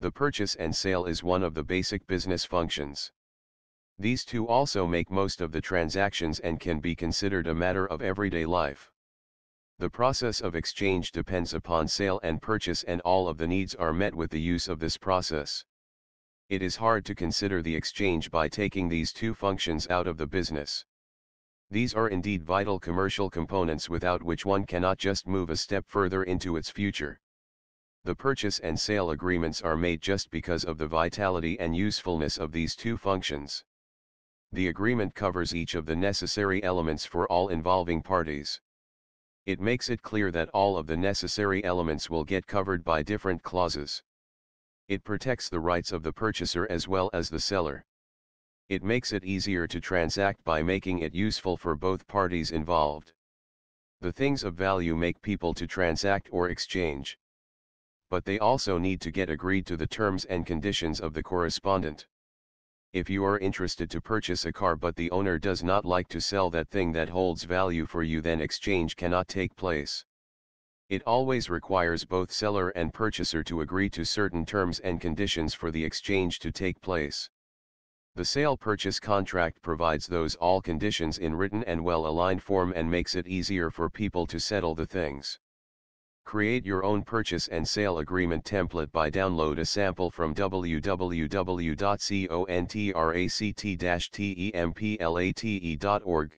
the purchase and sale is one of the basic business functions. These two also make most of the transactions and can be considered a matter of everyday life. The process of exchange depends upon sale and purchase and all of the needs are met with the use of this process. It is hard to consider the exchange by taking these two functions out of the business. These are indeed vital commercial components without which one cannot just move a step further into its future. The purchase and sale agreements are made just because of the vitality and usefulness of these two functions. The agreement covers each of the necessary elements for all involving parties. It makes it clear that all of the necessary elements will get covered by different clauses. It protects the rights of the purchaser as well as the seller. It makes it easier to transact by making it useful for both parties involved. The things of value make people to transact or exchange but they also need to get agreed to the terms and conditions of the correspondent. If you are interested to purchase a car but the owner does not like to sell that thing that holds value for you then exchange cannot take place. It always requires both seller and purchaser to agree to certain terms and conditions for the exchange to take place. The sale purchase contract provides those all conditions in written and well aligned form and makes it easier for people to settle the things. Create your own purchase and sale agreement template by download a sample from www.contract-template.org.